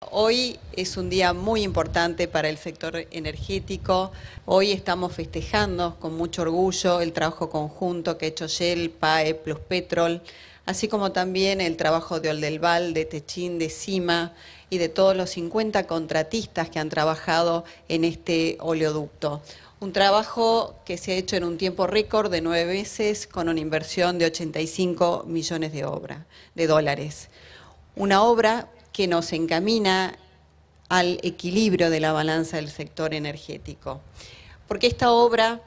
Hoy es un día muy importante para el sector energético. Hoy estamos festejando con mucho orgullo el trabajo conjunto que ha hecho Shell, PAE, Plus Petrol, así como también el trabajo de Oldelval, de Techín, de Cima y de todos los 50 contratistas que han trabajado en este oleoducto. Un trabajo que se ha hecho en un tiempo récord de nueve meses con una inversión de 85 millones de, de dólares. Una obra que nos encamina al equilibrio de la balanza del sector energético. Porque esta obra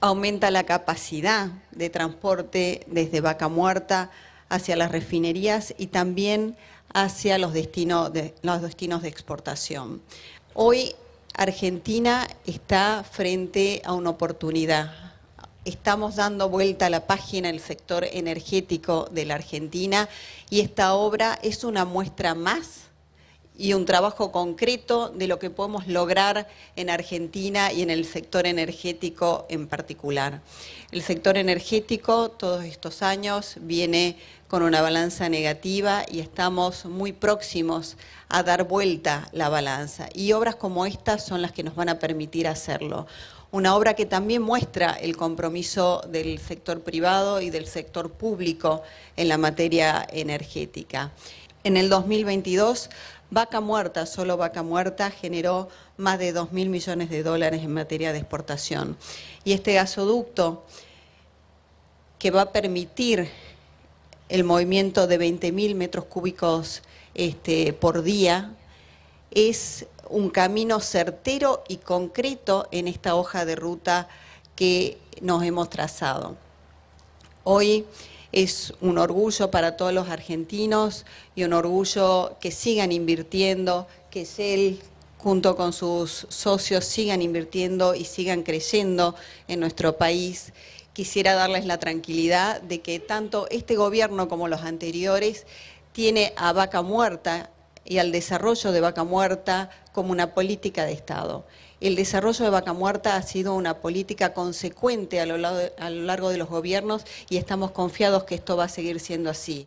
aumenta la capacidad de transporte desde Vaca Muerta hacia las refinerías y también hacia los destinos de, los destinos de exportación. Hoy Argentina está frente a una oportunidad estamos dando vuelta a la página el sector energético de la Argentina y esta obra es una muestra más y un trabajo concreto de lo que podemos lograr en Argentina y en el sector energético en particular. El sector energético todos estos años viene con una balanza negativa y estamos muy próximos a dar vuelta la balanza. Y obras como estas son las que nos van a permitir hacerlo una obra que también muestra el compromiso del sector privado y del sector público en la materia energética. En el 2022, Vaca Muerta, solo Vaca Muerta, generó más de 2.000 millones de dólares en materia de exportación. Y este gasoducto que va a permitir el movimiento de 20.000 metros cúbicos este, por día es un camino certero y concreto en esta hoja de ruta que nos hemos trazado. Hoy es un orgullo para todos los argentinos y un orgullo que sigan invirtiendo, que Shell él junto con sus socios sigan invirtiendo y sigan creyendo en nuestro país. Quisiera darles la tranquilidad de que tanto este gobierno como los anteriores tiene a Vaca Muerta y al desarrollo de Vaca Muerta como una política de Estado. El desarrollo de Vaca Muerta ha sido una política consecuente a lo, largo de los gobiernos y estamos confiados que esto va a seguir siendo así.